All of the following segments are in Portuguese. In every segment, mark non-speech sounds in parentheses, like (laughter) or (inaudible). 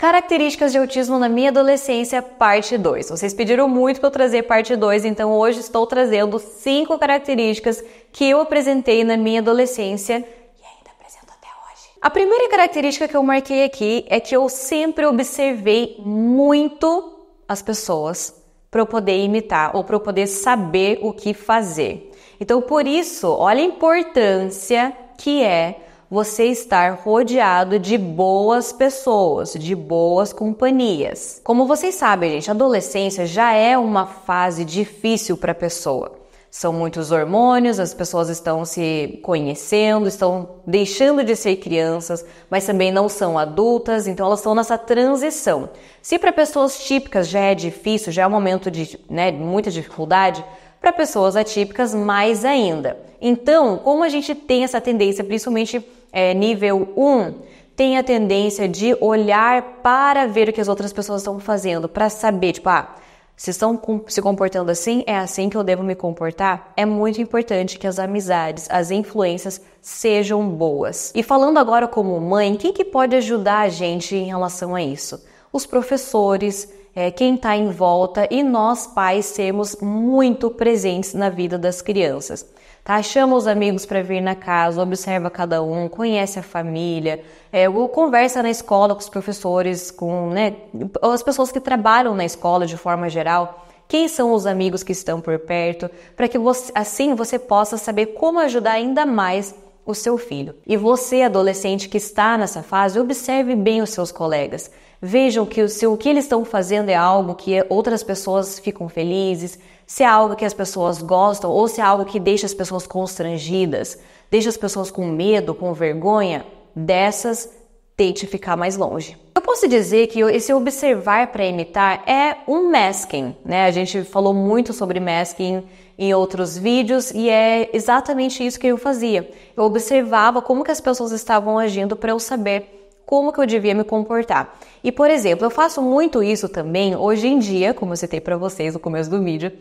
Características de autismo na minha adolescência, parte 2. Vocês pediram muito para eu trazer parte 2, então hoje estou trazendo cinco características que eu apresentei na minha adolescência a primeira característica que eu marquei aqui é que eu sempre observei muito as pessoas para eu poder imitar ou para eu poder saber o que fazer. Então, por isso, olha a importância que é você estar rodeado de boas pessoas, de boas companhias. Como vocês sabem, gente, a adolescência já é uma fase difícil para a pessoa. São muitos hormônios, as pessoas estão se conhecendo, estão deixando de ser crianças, mas também não são adultas, então elas estão nessa transição. Se para pessoas típicas já é difícil, já é um momento de né, muita dificuldade, para pessoas atípicas mais ainda. Então, como a gente tem essa tendência, principalmente é, nível 1, tem a tendência de olhar para ver o que as outras pessoas estão fazendo, para saber, tipo, ah, se estão se comportando assim, é assim que eu devo me comportar? É muito importante que as amizades, as influências sejam boas. E falando agora como mãe, quem que pode ajudar a gente em relação a isso? Os professores, é, quem está em volta e nós pais sermos muito presentes na vida das crianças. Tá? Chama os amigos para vir na casa, observa cada um, conhece a família, é, conversa na escola com os professores, com né, as pessoas que trabalham na escola de forma geral quem são os amigos que estão por perto, para que você, assim você possa saber como ajudar ainda mais o seu filho. E você, adolescente que está nessa fase, observe bem os seus colegas. Vejam que o, se o que eles estão fazendo é algo que outras pessoas ficam felizes, se é algo que as pessoas gostam ou se é algo que deixa as pessoas constrangidas, deixa as pessoas com medo, com vergonha, dessas tente ficar mais longe. Eu posso dizer que esse observar para imitar é um masking, né? A gente falou muito sobre masking em outros vídeos e é exatamente isso que eu fazia. Eu observava como que as pessoas estavam agindo para eu saber como que eu devia me comportar. E por exemplo, eu faço muito isso também hoje em dia, como eu citei para vocês no começo do vídeo,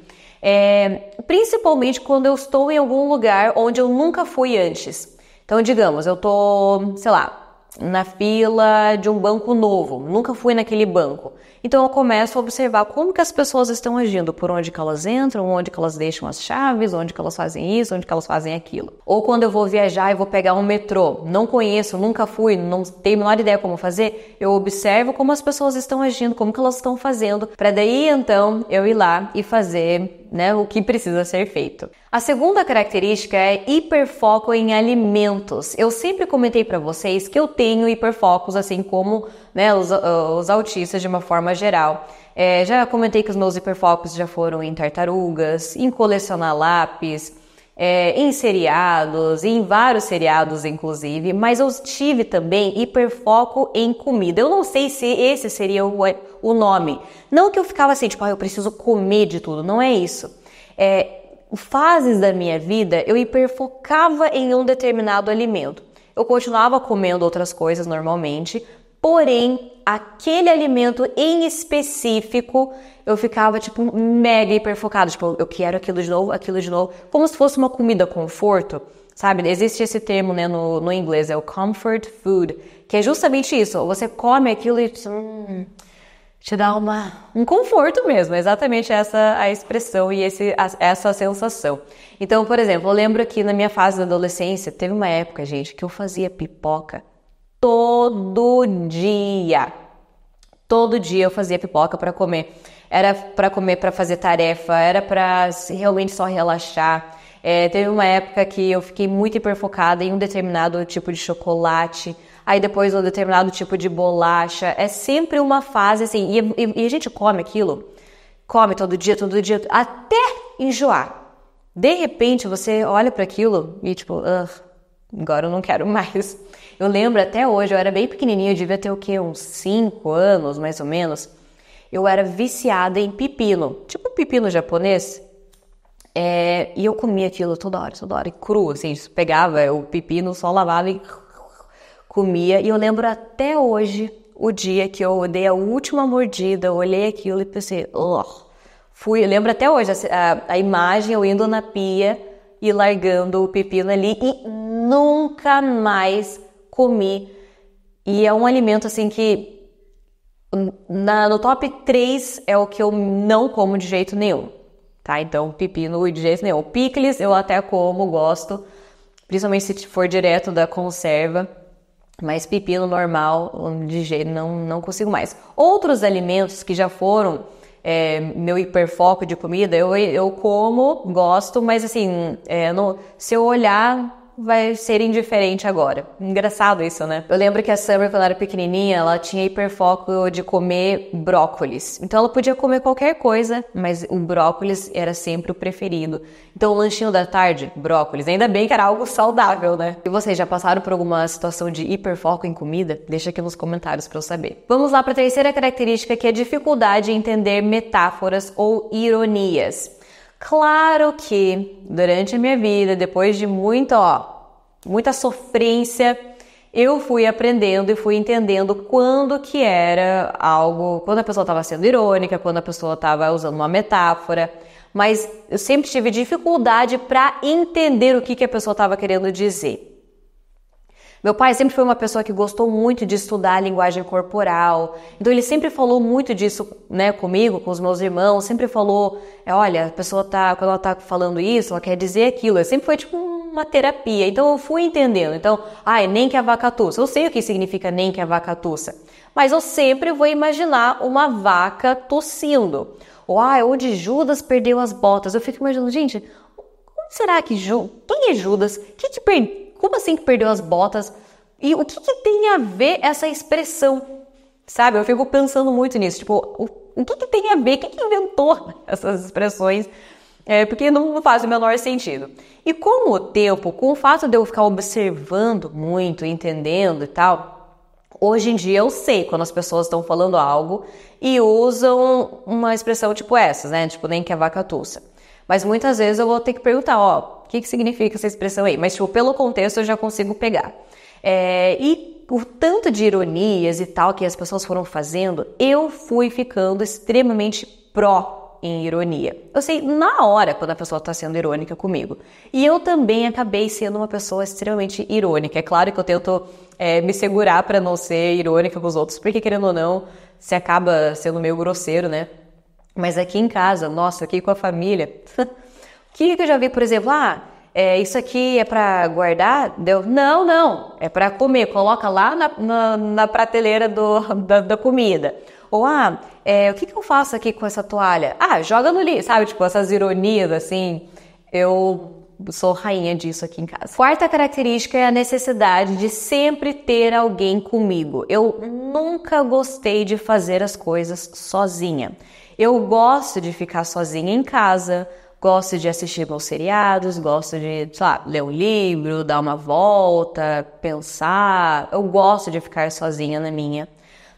é, principalmente quando eu estou em algum lugar onde eu nunca fui antes. Então, digamos, eu tô, sei lá, na fila de um banco novo, nunca fui naquele banco. Então eu começo a observar como que as pessoas estão agindo, por onde que elas entram, onde que elas deixam as chaves, onde que elas fazem isso, onde que elas fazem aquilo. Ou quando eu vou viajar e vou pegar um metrô, não conheço, nunca fui, não tenho a menor ideia como fazer, eu observo como as pessoas estão agindo, como que elas estão fazendo, para daí então eu ir lá e fazer né, o que precisa ser feito. A segunda característica é hiperfoco em alimentos. Eu sempre comentei para vocês que eu tenho hiperfocos, assim como né, os, ah, os autistas de uma forma geral. É, já comentei que os meus hiperfocos já foram em tartarugas, em colecionar lápis, é, em seriados, em vários seriados inclusive, mas eu tive também hiperfoco em comida. Eu não sei se esse seria o, é, o nome. Não que eu ficava assim, tipo, ah, eu preciso comer de tudo, não é isso. É, fases da minha vida eu hiperfocava em um determinado alimento. Eu continuava comendo outras coisas normalmente, Porém, aquele alimento em específico, eu ficava tipo mega hiper focado, tipo, eu quero aquilo de novo, aquilo de novo, como se fosse uma comida conforto, sabe? Existe esse termo, né, no, no inglês, é o comfort food, que é justamente isso, você come aquilo e tipo, hum, te dá uma, um conforto mesmo, é exatamente essa a expressão e esse, a, essa sensação. Então, por exemplo, eu lembro que na minha fase da adolescência, teve uma época, gente, que eu fazia pipoca todo dia. Todo dia eu fazia pipoca para comer. Era para comer, para fazer tarefa, era para realmente só relaxar. É, teve uma época que eu fiquei muito hiperfocada em um determinado tipo de chocolate, aí depois um determinado tipo de bolacha. É sempre uma fase assim, e, e, e a gente come aquilo, come todo dia, todo dia, até enjoar. De repente você olha para aquilo e tipo, agora eu não quero (laughs) mais. Eu lembro até hoje, eu era bem pequenininha, eu devia ter o quê? Uns 5 anos, mais ou menos. Eu era viciada em pepino, tipo pepino japonês. É, e eu comia aquilo toda hora, toda hora, cru, assim, pegava o pepino, só lavava e comia. E eu lembro até hoje o dia que eu dei a última mordida, olhei aquilo e pensei, oh. fui, eu lembro até hoje a, assim, a, a imagem eu indo na pia e largando o pepino ali e nunca mais comi. E é um alimento assim que na, no top 3 é o que eu não como de jeito nenhum. Tá? Então, pepino de jeito nenhum. Picles eu até como, gosto, principalmente se for direto da conserva. Mas pepino normal, de jeito não, não consigo mais. Outros alimentos que já foram é, meu hiperfoco de comida, eu, eu como, gosto, mas assim, é, se eu olhar vai ser indiferente agora. Engraçado isso, né? Eu lembro que a Summer, quando ela era pequenininha, ela tinha hiperfoco de comer brócolis. Então ela podia comer qualquer coisa, mas o brócolis era sempre o preferido. Então o lanchinho da tarde, brócolis. Ainda bem que era algo saudável, né? E vocês já passaram por alguma situação de hiperfoco em comida? Deixa aqui nos comentários para eu saber. Vamos lá para a terceira característica, que é dificuldade em entender metáforas ou ironias. Claro que durante a minha vida, depois de muito, ó, muita sofrência, eu fui aprendendo e fui entendendo quando que era algo, quando a pessoa estava sendo irônica, quando a pessoa estava usando uma metáfora, mas eu sempre tive dificuldade para entender o que, que a pessoa estava querendo dizer. Meu pai sempre foi uma pessoa que gostou muito de estudar a linguagem corporal, então ele sempre falou muito disso, né, comigo, com os meus irmãos, sempre falou, é, olha, a pessoa tá, quando ela tá falando isso, ela quer dizer aquilo, eu sempre foi tipo uma terapia, então eu fui entendendo, então, ai, ah, nem que a vaca tussa, eu sei o que significa nem que a vaca tussa, mas eu sempre vou imaginar uma vaca tossindo, ou ah, onde Judas perdeu as botas, eu fico imaginando, gente, onde será que, Ju, quem é Judas, que que tipo, perdeu? Como assim que perdeu as botas? E o que, que tem a ver essa expressão? Sabe? Eu fico pensando muito nisso. Tipo, o, o que, que tem a ver? Quem que inventou (laughs) essas expressões? É, porque não faz o menor sentido. E com o tempo, com o fato de eu ficar observando muito, entendendo e tal, Hoje em dia eu sei quando as pessoas estão falando algo e usam uma expressão tipo essas, né? Tipo, nem que a é vaca tussa. Mas muitas vezes eu vou ter que perguntar, ó, o que, que significa essa expressão aí? Mas, tipo, pelo contexto eu já consigo pegar. É, e o tanto de ironias e tal que as pessoas foram fazendo, eu fui ficando extremamente pró em ironia. Eu sei na hora quando a pessoa está sendo irônica comigo. E eu também acabei sendo uma pessoa extremamente irônica. É claro que eu tento é, me segurar para não ser irônica com os outros, porque querendo ou não, você acaba sendo meio grosseiro, né? Mas aqui em casa, nossa, aqui com a família. (laughs) O que, que eu já vi, por exemplo, ah, é, isso aqui é para guardar? Deu, não, não, é para comer, coloca lá na, na, na prateleira do, (laughs) da, da, comida. Ou, ah, é, o que, que eu faço aqui com essa toalha? Ah, joga no lixo, sabe? Tipo, essas ironias, assim, eu sou rainha disso aqui em casa. Quarta característica é a necessidade de sempre ter alguém comigo. Eu nunca gostei de fazer as coisas sozinha. Eu gosto de ficar sozinha em casa, gosta de assistir bons seriados, gosta de, sei lá, ler um livro, dar uma volta, pensar. Eu gosto de ficar sozinha na minha.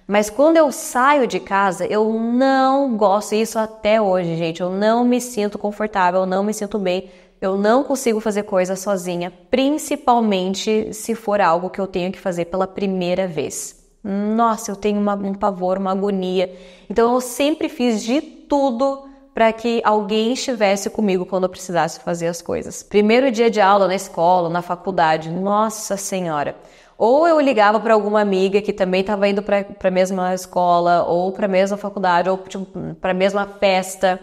Mas quando eu saio de casa, eu não gosto isso até hoje, gente. Eu não me sinto confortável, eu não me sinto bem. Eu não consigo fazer coisa sozinha, principalmente se for algo que eu tenho que fazer pela primeira vez. Nossa, eu tenho uma, um pavor, uma agonia. Então eu sempre fiz de tudo para que alguém estivesse comigo quando eu precisasse fazer as coisas. Primeiro dia de aula na escola, na faculdade, nossa senhora. Ou eu ligava para alguma amiga que também estava indo para a mesma escola, ou para a mesma faculdade, ou para tipo, a mesma festa,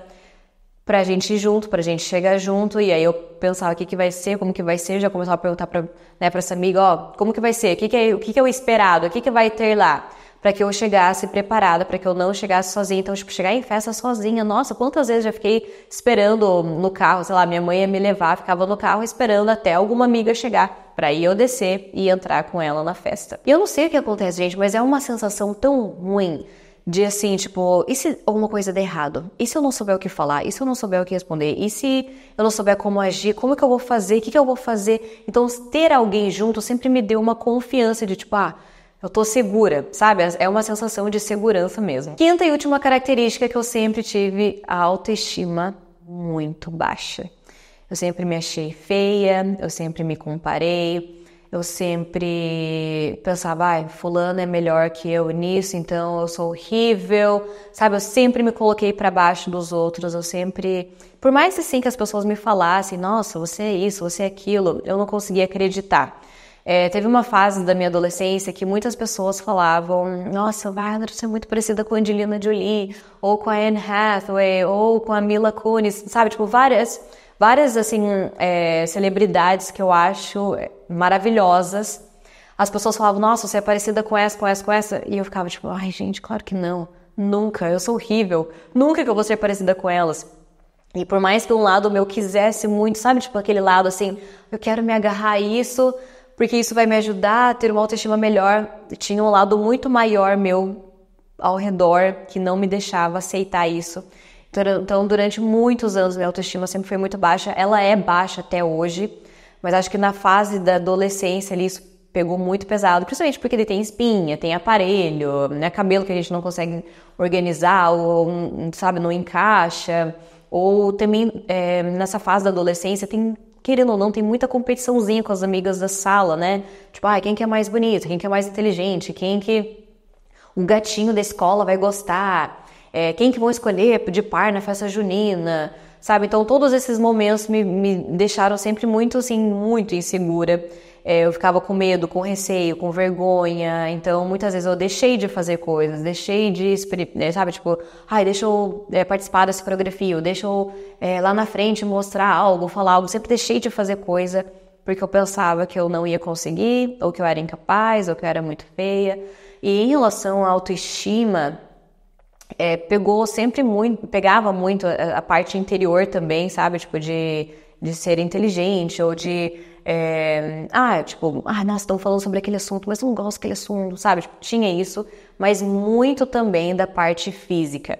para a gente ir junto, para a gente chegar junto. E aí eu pensava o que, que vai ser, como que vai ser. Eu já começava a perguntar para né, pra essa amiga: ó, como que vai ser? O que, que, é, o que, que é o esperado? O que, que vai ter lá? para que eu chegasse preparada, para que eu não chegasse sozinha. Então, tipo, chegar em festa sozinha, nossa, quantas vezes já fiquei esperando no carro, sei lá, minha mãe ia me levar, ficava no carro esperando até alguma amiga chegar para eu descer e entrar com ela na festa. E eu não sei o que acontece, gente, mas é uma sensação tão ruim de assim, tipo, e se alguma coisa der errado? E se eu não souber o que falar? E se eu não souber o que responder? E se eu não souber como agir? Como que eu vou fazer? O que, que eu vou fazer? Então, ter alguém junto sempre me deu uma confiança de tipo, ah, eu tô segura, sabe? É uma sensação de segurança mesmo. Quinta e última característica que eu sempre tive a autoestima muito baixa. Eu sempre me achei feia, eu sempre me comparei, eu sempre pensava, ai, ah, fulano é melhor que eu nisso, então eu sou horrível, sabe? Eu sempre me coloquei para baixo dos outros, eu sempre, por mais assim que as pessoas me falassem, nossa, você é isso, você é aquilo, eu não conseguia acreditar. É, teve uma fase da minha adolescência que muitas pessoas falavam: Nossa, Wagner, você é muito parecida com a Angelina Jolie, ou com a Anne Hathaway, ou com a Mila Kunis, sabe? Tipo, várias, várias assim, é, celebridades que eu acho é, maravilhosas. As pessoas falavam: Nossa, você é parecida com essa, com essa, com essa. E eu ficava tipo: Ai, gente, claro que não. Nunca, eu sou horrível. Nunca que eu vou ser parecida com elas. E por mais que um lado meu quisesse muito, sabe, tipo aquele lado assim, eu quero me agarrar a isso, porque isso vai me ajudar a ter uma autoestima melhor. Tinha um lado muito maior meu ao redor que não me deixava aceitar isso. Então, então, durante muitos anos, minha autoestima sempre foi muito baixa. Ela é baixa até hoje, mas acho que na fase da adolescência ali, isso pegou muito pesado, principalmente porque ele tem espinha, tem aparelho, né, cabelo que a gente não consegue organizar, ou, sabe, não encaixa. Ou também é, nessa fase da adolescência tem querendo ou não, tem muita competiçãozinha com as amigas da sala, né? Tipo, ah, quem que é mais bonito, quem que é mais inteligente, quem que o gatinho da escola vai gostar, é, quem que vão escolher de par na festa junina, sabe? Então todos esses momentos me, me deixaram sempre muito, assim, muito insegura. É, eu ficava com medo, com receio, com vergonha. Então, muitas vezes eu deixei de fazer coisas, deixei de, é, sabe, tipo, ai, deixa eu é, participar dessa coreografia, ou deixa eu é, lá na frente mostrar algo, falar algo. Sempre deixei de fazer coisa porque eu pensava que eu não ia conseguir, ou que eu era incapaz, ou que eu era muito feia. E em relação à autoestima, é, pegou sempre muito, pegava muito a, a, parte interior também, sabe? Tipo, de, de ser inteligente ou de. É, ah, tipo, ah, nossa, estão falando sobre aquele assunto, mas não gosto daquele assunto, sabe? Tipo, tinha isso, mas muito também da parte física.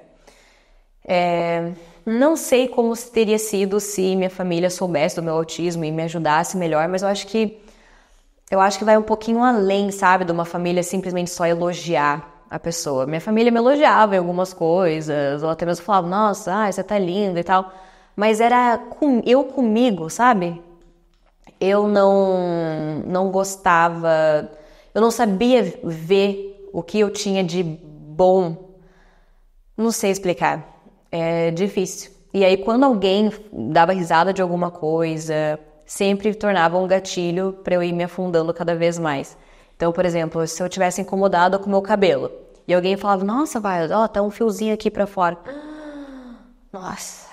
É, não sei como teria sido se minha família soubesse do meu autismo e me ajudasse melhor, mas eu acho que eu acho que vai um pouquinho além, sabe, de uma família simplesmente só elogiar a pessoa. Minha família me elogiava em algumas coisas, ou até mesmo falava, nossa, ai, você tá linda e tal. Mas era com, eu comigo, sabe? Eu não, não gostava, eu não sabia ver o que eu tinha de bom. Não sei explicar. É difícil. E aí, quando alguém dava risada de alguma coisa, sempre tornava um gatilho para eu ir me afundando cada vez mais. Então, por exemplo, se eu tivesse incomodado com o meu cabelo e alguém falava, nossa, vai, ó, tá um fiozinho aqui para fora. (gasps) Nossa.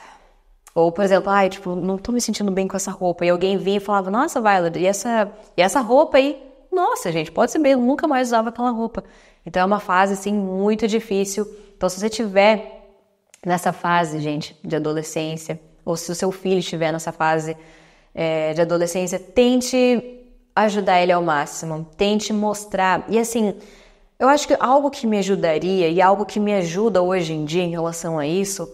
Ou, por exemplo, ai, tipo, não tô me sentindo bem com essa roupa. E alguém vinha e falava, nossa, Violet, e essa, e essa roupa aí? Nossa, gente, pode ser mesmo, nunca mais usava aquela roupa. Então é uma fase, assim, muito difícil. Então, se você tiver nessa fase, gente, de adolescência, ou se o seu filho estiver nessa fase é, de adolescência, tente ajudar ele ao máximo, tente mostrar. E assim, eu acho que algo que me ajudaria e algo que me ajuda hoje em dia em relação a isso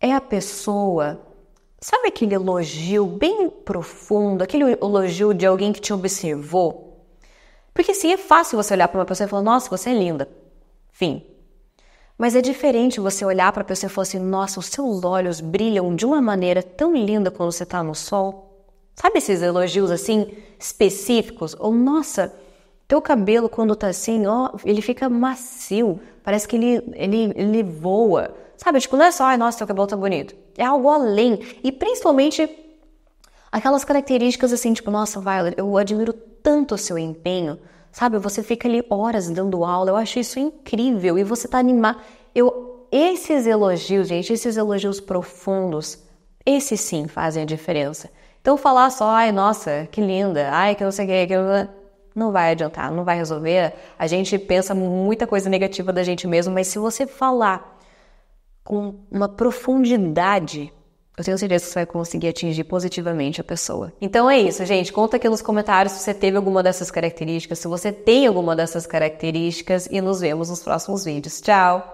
é a pessoa. Sabe aquele elogio bem profundo, aquele elogio de alguém que te observou? Porque sim, é fácil você olhar para uma pessoa e falar: "Nossa, você é linda". Fim. Mas é diferente você olhar para a pessoa e falar assim: "Nossa, os seus olhos brilham de uma maneira tão linda quando você está no sol". Sabe esses elogios assim específicos? Ou nossa, teu cabelo quando tá assim, ó, ele fica macio, parece que ele, ele, ele voa. Sabe, tipo, não é só, ai, nossa, teu cabelo tá bonito. É algo além. E principalmente aquelas características assim, tipo, nossa, Violet, eu admiro tanto o seu empenho. Sabe, você fica ali horas dando aula, eu acho isso incrível. E você tá animado. Eu, esses elogios, gente, esses elogios profundos, esses sim fazem a diferença. Então falar só, ai nossa, que linda, ai que não sei o que, que não vai adiantar, não vai resolver. A gente pensa muita coisa negativa da gente mesmo, mas se você falar com uma profundidade, eu tenho certeza que você vai conseguir atingir positivamente a pessoa. Então é isso, gente. Conta aqui nos comentários se você teve alguma dessas características, se você tem alguma dessas características e nos vemos nos próximos vídeos. Tchau!